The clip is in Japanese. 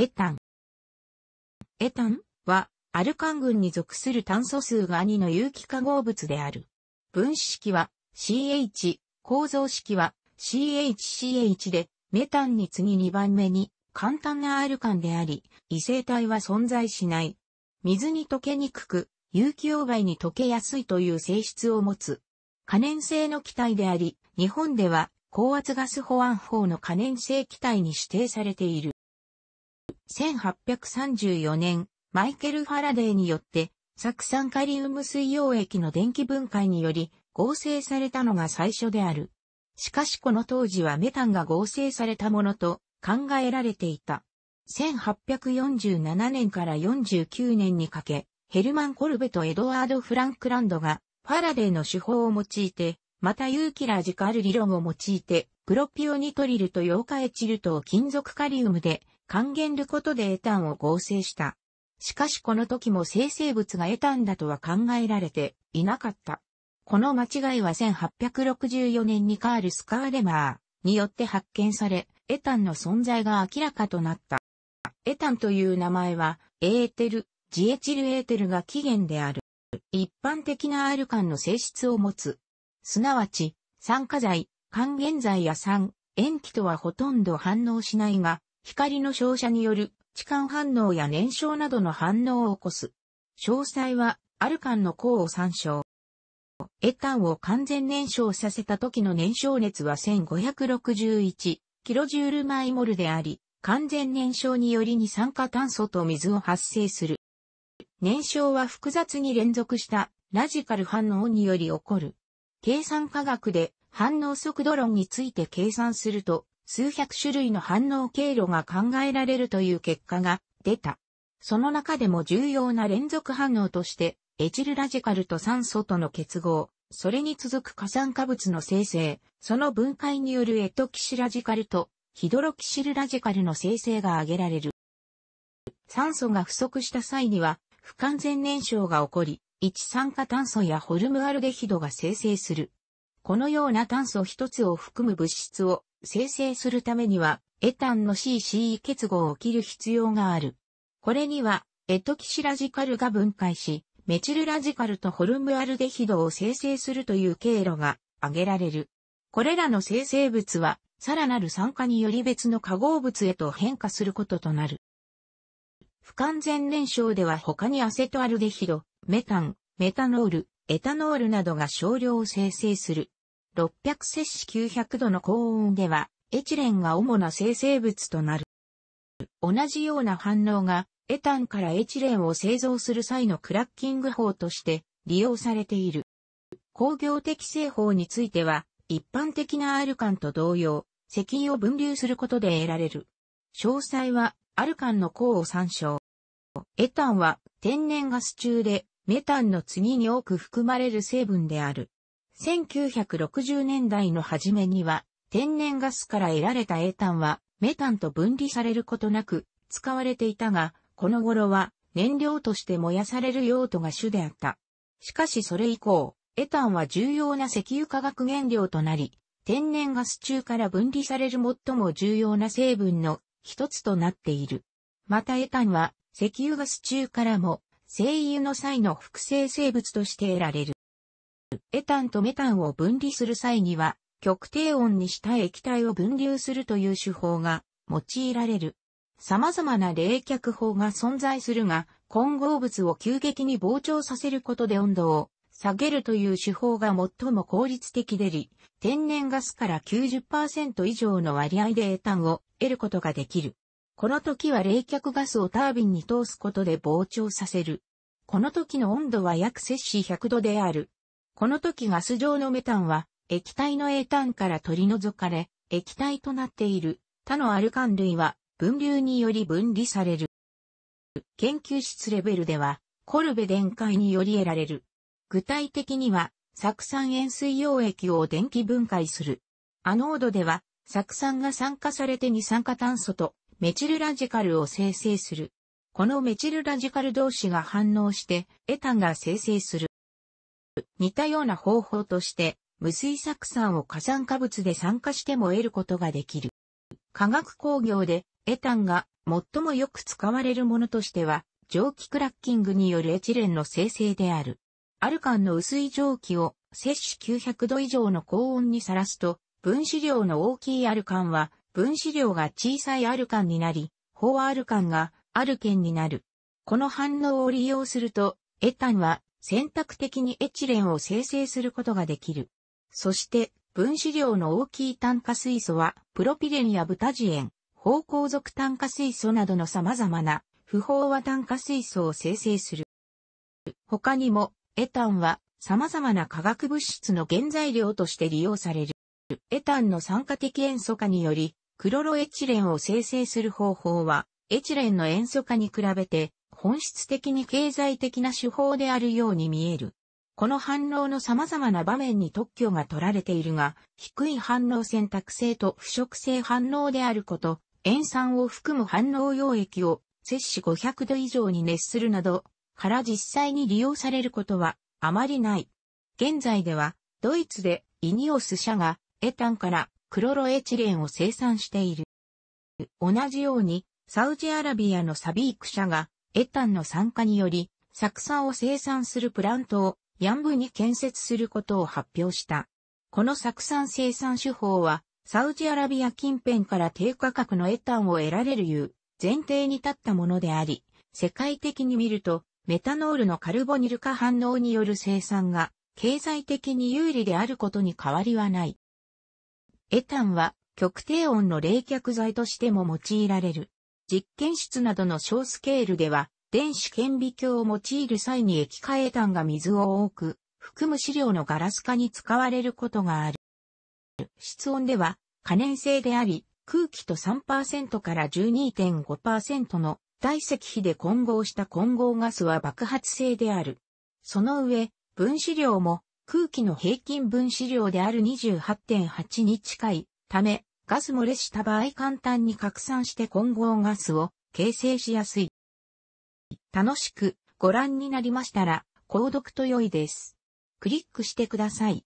エタン。エタンは、アルカン群に属する炭素数が2の有機化合物である。分子式は CH、構造式は CHCH で、メタンに次2番目に簡単なアルカンであり、異性体は存在しない。水に溶けにくく、有機溶媒に溶けやすいという性質を持つ。可燃性の気体であり、日本では高圧ガス保安法の可燃性気体に指定されている。1834年、マイケル・ファラデーによって、酢酸カリウム水溶液の電気分解により合成されたのが最初である。しかしこの当時はメタンが合成されたものと考えられていた。1847年から49年にかけ、ヘルマン・コルベとエドワード・フランクランドがファラデーの手法を用いて、また有機ラジカル理論を用いて、プロピオニトリルと溶化エチルとを金属カリウムで還元ることでエタンを合成した。しかしこの時も生成物がエタンだとは考えられていなかった。この間違いは1864年にカール・スカーレマーによって発見され、エタンの存在が明らかとなった。エタンという名前は、エーテル、ジエチルエーテルが起源である。一般的なアルカンの性質を持つ。すなわち、酸化剤、還元剤や酸、塩基とはほとんど反応しないが、光の照射による置換反応や燃焼などの反応を起こす。詳細は、アルカンの項を参照。エタンを完全燃焼させた時の燃焼熱は 1561kJ m モルであり、完全燃焼により二酸化炭素と水を発生する。燃焼は複雑に連続したラジカル反応により起こる。計算科学で反応速度論について計算すると、数百種類の反応経路が考えられるという結果が出た。その中でも重要な連続反応として、エチルラジカルと酸素との結合、それに続く過酸化物の生成、その分解によるエトキシラジカルとヒドロキシルラジカルの生成が挙げられる。酸素が不足した際には不完全燃焼が起こり、一酸化炭素やホルムアルデヒドが生成する。このような炭素一つを含む物質を生成するためには、エタンの CCE 結合を切る必要がある。これには、エトキシラジカルが分解し、メチルラジカルとホルムアルデヒドを生成するという経路が挙げられる。これらの生成物は、さらなる酸化により別の化合物へと変化することとなる。不完全燃焼では他にアセトアルデヒド、メタン、メタノール、エタノールなどが少量を生成する。600摂氏900度の高温では、エチレンが主な生成物となる。同じような反応が、エタンからエチレンを製造する際のクラッキング法として利用されている。工業的製法については、一般的なアルカンと同様、石油を分流することで得られる。詳細は、アルカンの項を参照。エタンは天然ガス中でメタンの次に多く含まれる成分である。1960年代の初めには、天然ガスから得られたエタンは、メタンと分離されることなく、使われていたが、この頃は、燃料として燃やされる用途が主であった。しかしそれ以降、エタンは重要な石油化学原料となり、天然ガス中から分離される最も重要な成分の一つとなっている。またエタンは、石油ガス中からも、精油の際の複製生物として得られる。エタンとメタンを分離する際には、極低温にした液体を分流するという手法が用いられる。様々な冷却法が存在するが、混合物を急激に膨張させることで温度を下げるという手法が最も効率的でり、天然ガスから90%以上の割合でエタンを得ることができる。この時は冷却ガスをタービンに通すことで膨張させる。この時の温度は約摂氏100度である。この時ガス状のメタンは、液体の英ンから取り除かれ、液体となっている他のアルカン類は分流により分離される。研究室レベルでは、コルベ電解により得られる。具体的には、酢酸塩水溶液を電気分解する。アノードでは、酢酸が酸化されて二酸化炭素とメチルラジカルを生成する。このメチルラジカル同士が反応して、エタンが生成する。似たような方法として、無水酢酸を火山化物で酸化しても得ることができる。化学工業で、エタンが最もよく使われるものとしては、蒸気クラッキングによるエチレンの生成である。アルカンの薄い蒸気を摂取900度以上の高温にさらすと、分子量の大きいアルカンは、分子量が小さいアルカンになり、飽和アルカンがアルケンになる。この反応を利用すると、エタンは選択的にエチレンを生成することができる。そして、分子量の大きい炭化水素は、プロピレンやブタジエン、方向属炭化水素などの様々な不飽和炭化水素を生成する。他にも、エタンは様々な化学物質の原材料として利用される。エタンの酸化的塩素化により、クロロエチレンを生成する方法は、エチレンの塩素化に比べて本質的に経済的な手法であるように見える。この反応の様々な場面に特許が取られているが、低い反応選択性と腐食性反応であること、塩酸を含む反応溶液を摂氏500度以上に熱するなど、から実際に利用されることはあまりない。現在では、ドイツでイニオス社がエタンからクロロエチレンを生産している。同じように、サウジアラビアのサビーク社がエタンの酸化により、酢酸を生産するプラントをヤンブに建設することを発表した。この酢酸生産手法は、サウジアラビア近辺から低価格のエタンを得られるいう前提に立ったものであり、世界的に見ると、メタノールのカルボニル化反応による生産が経済的に有利であることに変わりはない。エタンは極低温の冷却剤としても用いられる。実験室などの小スケールでは、電子顕微鏡を用いる際に液化エタンが水を多く含む資料のガラス化に使われることがある。室温では可燃性であり、空気と3%から12.5%の体積比で混合した混合ガスは爆発性である。その上、分子量も空気の平均分子量である28.8に近いため、ガス漏れした場合簡単に拡散して混合ガスを形成しやすい。楽しくご覧になりましたら、購読と良いです。クリックしてください。